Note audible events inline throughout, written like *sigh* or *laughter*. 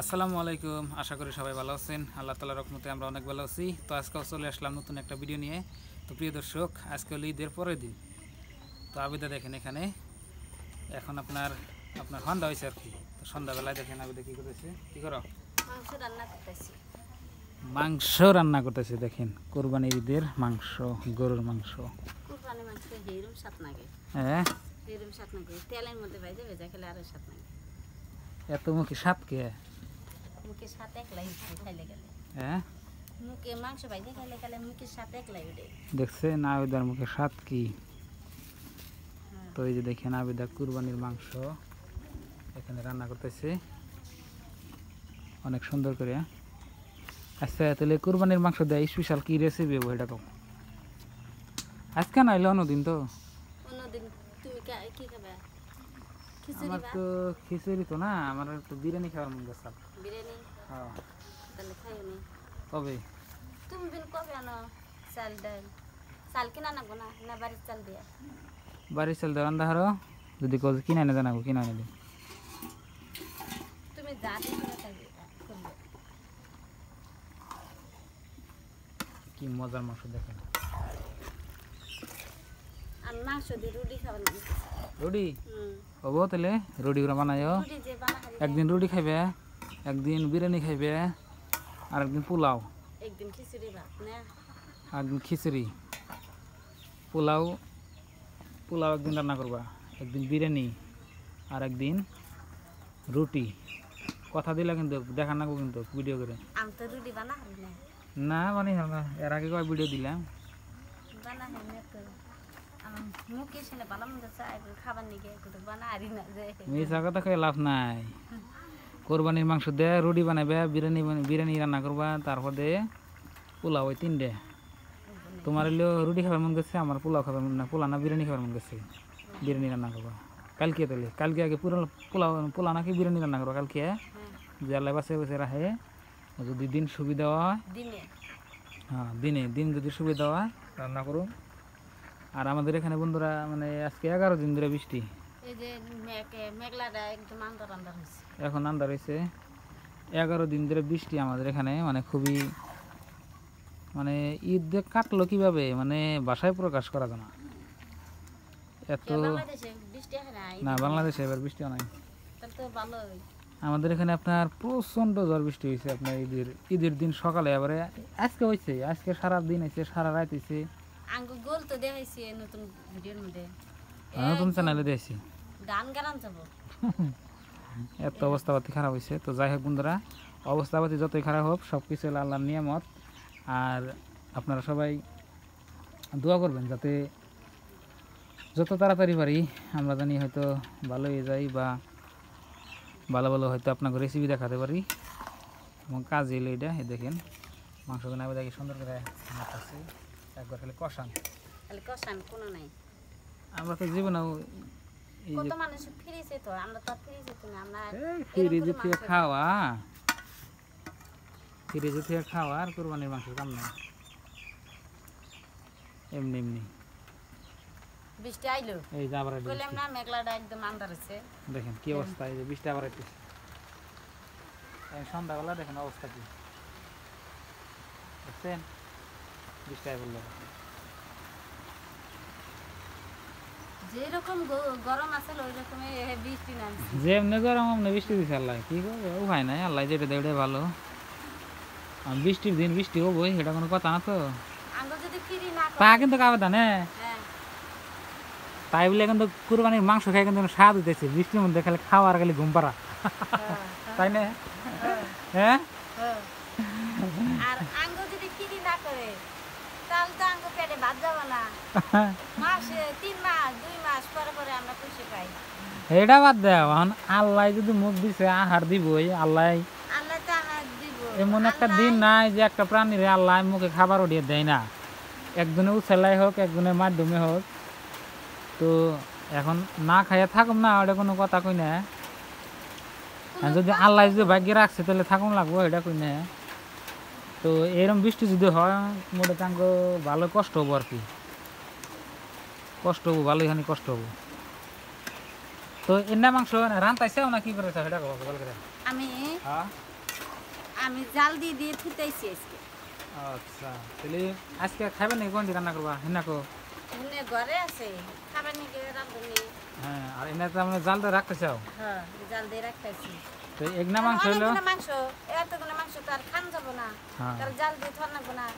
আসসালামু আলাইকুম আশা করি সবাই ভালো আছেন আল্লাহ তালা রকমতে আমরা অনেক ভালো আছি তো আজকেও চলে আসলাম নতুন একটা ভিডিও নিয়ে তো প্রিয় দর্শক আজকে হলো ঈদের পরের দিন তো আবিদা দেখেন এখানে এখন আপনার আপনার সন্ধ্যা হয়েছে আর কি তো সন্ধ্যাবেলায় দেখেন আবিদা কী করেছে কী করো মাংস রান্না করতেছে দেখেন কোরবানি ঈদের মাংস গরুর মাংস হ্যাঁ এত মুখে সাপ কে হ্যাঁ দেখছেন আবেদার মুখে স্বাদ কি হ্যাঁ। তো এই যে দেখেন আবেদা কুরবানির মাংস এখানে রান্না করতেছে অনেক সুন্দর করে হ্যাঁ? আচ্ছা তাহলে কুরবানির মাংস দেয় স্পেশাল কি রেসিপি হবো এটা কম আজকে না হইলে অন্যদিন তো অন্যদিন তুমি কি খাবে আমার তো খিচুড়ি তো না আমার একটু বিরিয়ানি খাওয়ার মন গেছে বিরিয়ানি হ্যাঁ তাহলে খাই আমি কবে তুমি বিল কবে আনো চাল ডাল চাল কিনা নাগো না না বাড়ির চাল দিয়া বাড়ির চাল দেওয়ান দাহার যদি কোজ কিনা না জানাবো কিনা না তুমি যা কি মজার মাংস দেখেন আর মাংস দিয়ে রুটি খাওয়ানো রুডি হব তাহলে রুটি করে বানায় একদিন রুটি খাইবে একদিন বিরিয়ানি খাইবে আর একদিন পোলাও একদিন খিচুড়ি পোলাও পোলাও একদিন রান্না করবা একদিন বিরিয়ানি আর একদিন রুটি কথা দিলা কিন্তু দেখা নাকবো কিন্তু ভিডিও করে না বানাই না এর আগে কয় ভিডিও দিলাম মিছা কথা কই লাভ নাই কোরবানির মাংস দে রুটি বানাবে বিরিয়ানি বিরিয়ানি রান্না করবা তারপর দে পোলাও ওই তিন দে তোমার হলো রুটি খাবার মন গেছে আমার পোলাও খাবার মন না পোলা না বিরিয়ানি খাবার মন গেছে বিরিয়ানি রান্না করবা কালকে তাহলে কালকে আগে পুরো পোলাও পোলা নাকি বিরিয়ানি রান্না করবা কালকে জেলায় বাসে বসে রাখে যদি দিন সুবিধা হয় হ্যাঁ দিনে দিন যদি সুবিধা হয় রান্না করুন আর আমাদের এখানে বন্ধুরা মানে আজকে এগারো দিন ধরে বৃষ্টি এখন আন্দার হয়েছে এগারো দিন ধরে বৃষ্টি আমাদের এখানে মানে খুবই মানে ঈদ কাটলো কীভাবে মানে বাসায় প্রকাশ করা যায় না এত না বাংলাদেশে এবার বৃষ্টিও নাই আমাদের এখানে আপনার প্রচণ্ড ঝড় বৃষ্টি হয়েছে আপনার ঈদের ঈদের দিন সকালে এবারে আজকে হয়েছে আজকে সারা দিন হয়েছে সারা রাত হয়েছে আঙ্গু তো দেখাইছি নতুন ভিডিওর মধ্যে হ্যাঁ, নতুন চ্যানেলে গান গান যাব *laughs* এত অবস্থাপাতি খারাপ হয়েছে তো যাই হোক বন্ধুরা অবস্থাপাতি যতই খারাপ হোক সব কিছু হলো আল্লাহর নিয়ামত আর আপনারা সবাই দোয়া করবেন যাতে যত তাড়াতাড়ি পারি আমরা জানি হয়তো ভালো হয়ে যাই বা ভালো ভালো হয়তো আপনাকে রেসিপি দেখাতে পারি এবং কাজ এলো এটা দেখেন মাংস বানাবে দেখি সুন্দর করে আছে একবার খালি কষান খালি কষান কোনো নাই আমরা তো কত মানুষ ফিরেছে তো আমরা তো ফিরেছি আমরা খাওয়া খাওয়া আর কোরবানির মাংস কাম না এমনি এমনি বৃষ্টি আইলো এই যে বললাম না মেঘলাটা একদম আন্ধার দেখেন কি হ্যাঁ। অবস্থা এই যে বৃষ্টি আবার আইতেছে সন্ধ্যাবেলা দেখেন অবস্থা কি বৃষ্টি দিছে আল্লাহ কি করবে নাই আল্লাহ ভালো বৃষ্টির দিন বৃষ্টি হবই সেটা কোনো কথা না তো তা কিন্তু হ্যাঁ। তাই বলে কিন্তু কুরবানির মাংস খাই কিন্তু স্বাদ হইতেছে বৃষ্টির মধ্যে খালি খাওয়ার খালি ঘুম পাড়া হ্যাঁ, হ্যাঁ। তাই না হ্যাঁ এটা বাদ দেও আল্লাহ যদি মুখ দিছে আহার দিবই আল্লাহ এমন একটা দিন নাই যে একটা প্রাণীর আল্লাহ মুখে খাবার উঠিয়ে দেয় না একজনে উছেলাই হোক একজনের মাধ্যমে হোক তো এখন না খাইয়া থাকুম না ওটা কোনো কথা কই না যদি আল্লাহ যদি ভাগ্যে রাখছে তাহলে থাকুন লাগবো এটা কই না তো এরম বৃষ্টি যদি হয় মোটে তাঙ্ক ভালো কষ্ট হবো আর কি কষ্ট হবো ভালোই খানি কষ্ট হবো তো এন্না মাংস রান্তাইছে না কি করেছে সেটা কব ভালো করে আমি হ্যাঁ? আমি জাল দিয়ে দিয়ে ফুটাইছি আজকে আচ্ছা তাহলে আজকে খাবে নাকি কোন রান্না করবা হেনা কো হেনে ঘরে আছে খাবেন নাকি রান্ধনি হ্যাঁ আর এনে তো আমি মানে জাল দিয়ে রাখতেছাও হ্যাঁ জাল দিয়ে রাখতেছি এগনা মাংস হলো মাংস মাংস তো আর খান যাব না হ্যাঁ। তার জাল দিয়ে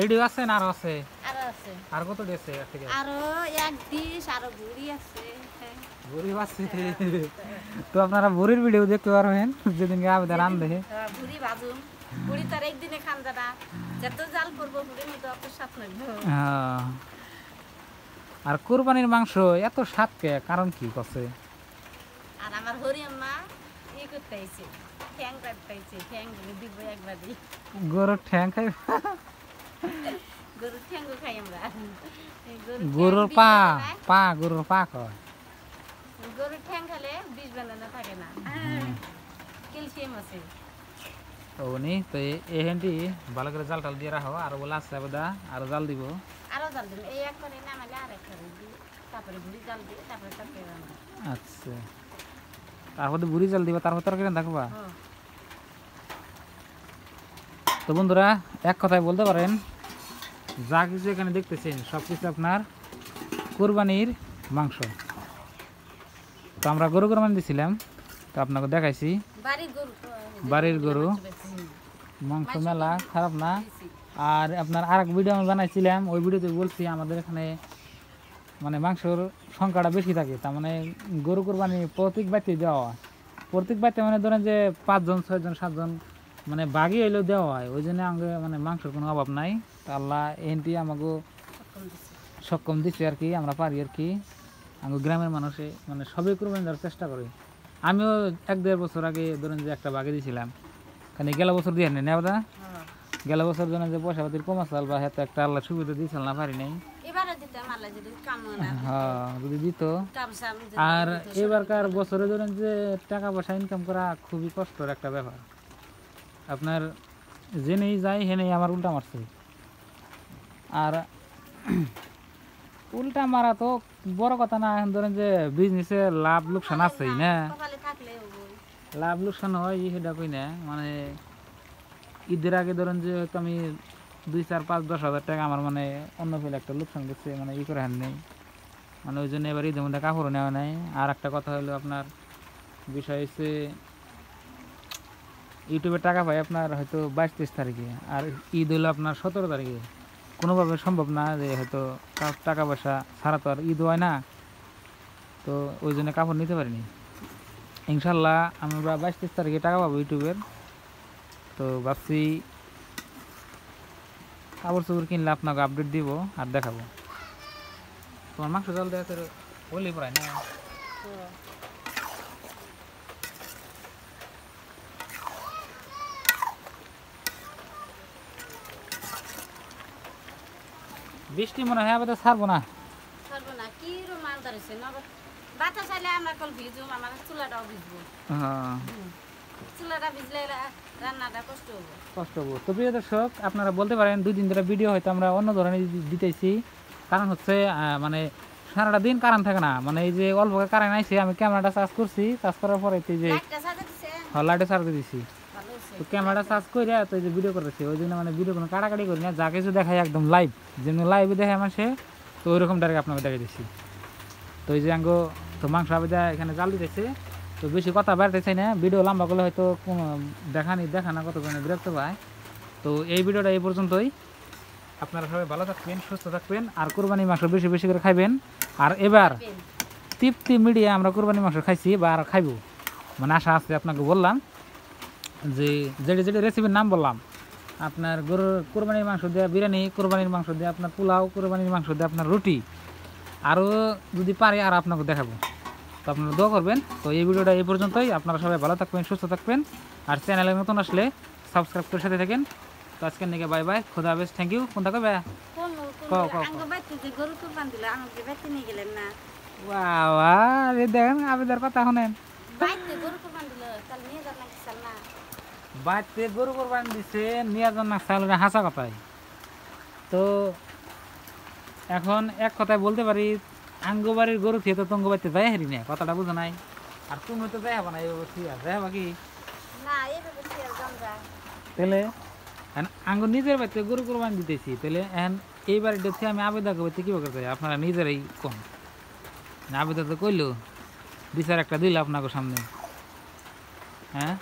এইডি আছে না আর আছে আর আছে আর কত আছে আছে আর এক ডিশ আর আছে আছে তো আপনারা ভিডিও দেখতে পারবেন যেদিন গাবে দেখে হ্যাঁ, ভাজুম তার খান যত জাল করব হ্যাঁ আর কুরবানির মাংস এত স্বাদ কে কারণ কি কছে আর আমার হরি আম্মা गोरुको तैसे ठ्याङ तैसे ठ्याङ हुनु दिगो एकबारी गोरु ठ्याङ खाइ गोरु ठ्याङ खाइ हमरा गोरु पा पा गोरु पा ख गोरु ठ्याङ खाले बीज बनाना থাকে না ক্যালসিয়াম আছে ওনি তো এই হেন্ডি ভালো করে জাল টাল দিয়ে রাখো আর ওলা আছে বদা আর জাল দিব আর জাল দিব এই এক করে নামালে আর এক করে তারপরে ঘুরি জাল দিয়ে তারপরে তাকে আচ্ছা তার মধ্যে বুড়ি জাল দিবা তার মধ্যে তরকারি দেখবা তো বন্ধুরা এক কথায় বলতে পারেন যা কিছু এখানে দেখতেছেন সব কিছু আপনার কোরবানির মাংস তো আমরা গরু কোরবানি দিয়েছিলাম তো আপনাকে দেখাইছি বাড়ির গরু মাংস মেলা খারাপ না আর আপনার আর এক ভিডিও আমি বানাইছিলাম ওই ভিডিওতে বলছি আমাদের এখানে মানে মাংসর সংখ্যাটা বেশি থাকে তার মানে গরু কোরবানি প্রত্যেক বাড়িতে দেওয়া হয় প্রত্যেক বাড়িতে মানে ধরেন যে পাঁচজন ছয়জন সাতজন মানে বাঘে হইলেও দেওয়া হয় ওই জন্য আমাকে মানে মাংসের কোনো অভাব নাই আল্লাহ এনটি আমাকে সক্ষম দিচ্ছে আর কি আমরা পারি আর কি আমি গ্রামের মানুষে মানে সবই কোরবানি দেওয়ার চেষ্টা করি আমিও এক দেড় বছর আগে ধরেন যে একটা বাঘে দিয়েছিলাম কেন গেলা বছর দিয়ে নেই না হ্যাঁ। গেল বছর ধরেন যে পয়সা পাতির কমাশাল বা হয়তো একটা আল্লাহ সুবিধা দিয়েছিল না পারি নাই হ্যাঁ, আর এবারকার বছরে ধরেন যে টাকা পয়সা ইনকাম করা খুবই কষ্টের একটা ব্যাপার আপনার জেনেই যাই হেনেই আমার উল্টা মারছে আর উল্টা মারা তো বড় কথা না এখন ধরেন যে বিজনেসে লাভ লোকসান আছেই না লাভ লোকসান হয় সেটা কই না মানে ঈদের আগে ধরেন যে আমি দুই চার পাঁচ দশ হাজার টাকা আমার মানে অন্য ফেলে একটা লোকসান করছে মানে ই করে হার নেই মানে ওই জন্য এবার ঈদের মধ্যে কাপড় নেওয়া নেই আর একটা কথা হলো আপনার বিষয় হচ্ছে ইউটিউবে টাকা পাই আপনার হয়তো বাইশ তেইশ তারিখে আর ঈদ হলো আপনার সতেরো তারিখে কোনোভাবে সম্ভব না যে হয়তো টাকা পয়সা ছাড়া তো আর ঈদ হয় না তো ওই জন্য কাপড় নিতে পারিনি ইনশাল্লাহ আমরা বাইশ তেইশ তারিখে টাকা পাবো ইউটিউবের তো ভাবছি কাপড় চোপড় কিনলে আপনাকে আপডেট দিব আর দেখাবো তোমার মাংস জল দেওয়া তোর হলি প্রায় না বৃষ্টি মনে হয় আবার হ্যাঁ, ছাড়বো না ছাড়বো না কি রুমাল ধরেছে বাতাস আইলে আমরা কল ভিজুম আমার চুলাটাও ভিজবো হ্যাঁ কষ্ট হবো তো প্রিয় দর্শক আপনারা বলতে পারেন দুই দিন ধরে ভিডিও হয়তো আমরা অন্য ধরনের দিতেছি কারণ হচ্ছে মানে সারাটা দিন থাকে না মানে এই যে অল্প কারেন্ট আমি ক্যামেরাটা চার্জ করছি চার্জ করার পরে যে লাইটে দিছি তো ক্যামেরাটা চার্জ করে তো এই যে ভিডিও হ্যাঁ, করেছি ওই জন্য মানে ভিডিও কোনো কাটাকাটি করি না যা কিছু দেখাই একদম লাইভ যেমনি লাইভে দেখে আমার সে তো ওইরকম ডাইরেক্ট আপনাকে দেখাই দিচ্ছি তো এই যে আঙ্গো তো মাংস আবেদা এখানে জাল দিতেছে তো বেশি কথা বাড়তে চাই না ভিডিও লম্বা করলে হয়তো কোনো দেখানি দেখা না বিরক্ত পায় তো এই ভিডিওটা এই পর্যন্তই আপনারা সবাই ভালো থাকবেন সুস্থ থাকবেন আর কোরবানি মাংস বেশি বেশি করে খাইবেন আর এবার তৃপ্তি মিডিয়া আমরা কোরবানি মাংস খাইছি বা আর খাইব মানে আশা আছে আপনাকে বললাম যে যেটি যেটি রেসিপির নাম বললাম আপনার গরুর কোরবানির মাংস দেওয়া বিরিয়ানি কোরবানির মাংস দেওয়া আপনার পোলাও কোরবানির মাংস দেওয়া আপনার রুটি আরও যদি পারে আর আপনাকে দেখাবো তো আপনারা দোয়া করবেন তো এই ভিডিওটা এই পর্যন্তই আপনারা সবাই ভালো থাকবেন সুস্থ থাকবেন আর চ্যানেলে নতুন আসলে সাবস্ক্রাইব করে সাথে থাকেন তো আজকের নাকি বাই বাই খোদা হাফেজ থ্যাংক ইউ কোন থাকবে কথা হাসা কথায় তো এখন এক কথায় বলতে পারি আঙ্গবাড়ির গরু খেয়ে তো তঙ্গবাড়িতে যাই হারি না কথাটা বুঝো নাই আর তুমি তো যাই হবা না এইভাবে ঠিক যাই হবা কি তাহলে আঙ্গ নিজের বাড়িতে গরু বান দিতেছি তাহলে এখন এই বাড়িটা থেকে আমি আবেদন করতে কী করতে আপনারা নিজেরাই কম আবেদন তো করলো বিচার একটা দিল আপনাকে সামনে হ্যাঁ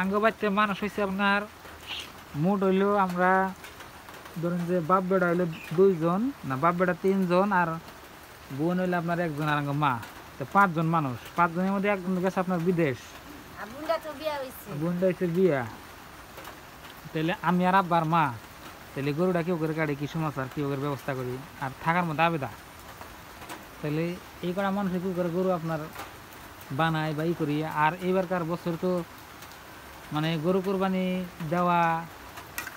আঙ্গ বাচ্চা মানুষ হয়েছে আপনার মুড হইলেও আমরা ধরেন যে বাপ বেড়া হইলে দুইজন না বাপ বেড়া তিনজন আর বোন হইলে আপনার একজন আর মা তো পাঁচজন মানুষ পাঁচজনের মধ্যে একজন গেছে আপনার বিদেশ বোনটা হচ্ছে বিয়া তাহলে আমি আর আব্বার মা তাহলে গরুটা কেউ করে কাটে কি সমাচার কেউ করে ব্যবস্থা করি আর থাকার মধ্যে আবেদা তাহলে এই কটা মানুষ কি করে গরু আপনার বানায় বা ই করি আর এইবারকার বছর তো মানে গরু কোরবানি দেওয়া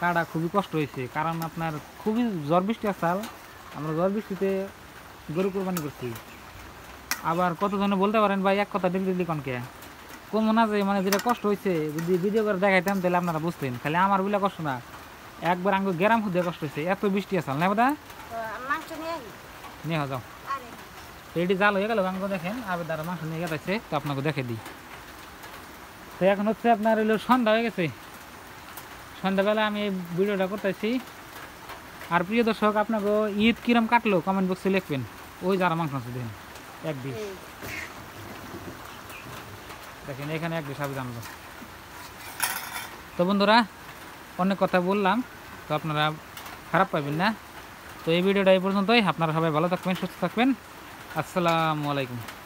কাটা খুবই কষ্ট হয়েছে কারণ আপনার খুবই ঝড় বৃষ্টি আসাল আমরা ঝড় বৃষ্টিতে গরু কোরবানি করছি আবার কতজনে বলতে পারেন ভাই এক কথা ডিল ডিলি কনকে কোন না যে মানে যেটা কষ্ট হয়েছে যদি ভিডিও করে দেখাইতাম তাহলে আপনারা বুঝতেন খালি আমার বলে কষ্ট না একবার আঙ্গু গ্রাম খুঁজে কষ্ট হয়েছে এত বৃষ্টি আসাল না বোধা নেওয়া যাও এটি জাল হয়ে গেল আঙ্গু দেখেন আবার দ্বারা মাংস নিয়ে গেছে তো আপনাকে দেখে দিই তো এখন হচ্ছে আপনার হইলো সন্ধ্যা হয়ে গেছে সন্ধ্যাবেলা আমি এই ভিডিওটা করতেছি আর প্রিয় দর্শক আপনাকে ঈদ কিরম কাটলো কমেন্ট বক্সে লিখবেন ওই যারা মাংস দিন এক দিন দেখেন এখানে এক হিসাবে জানলো তো বন্ধুরা অনেক কথা বললাম তো আপনারা খারাপ পাবেন না তো এই ভিডিওটা এই পর্যন্তই আপনারা সবাই ভালো থাকবেন সুস্থ থাকবেন আসসালামু আলাইকুম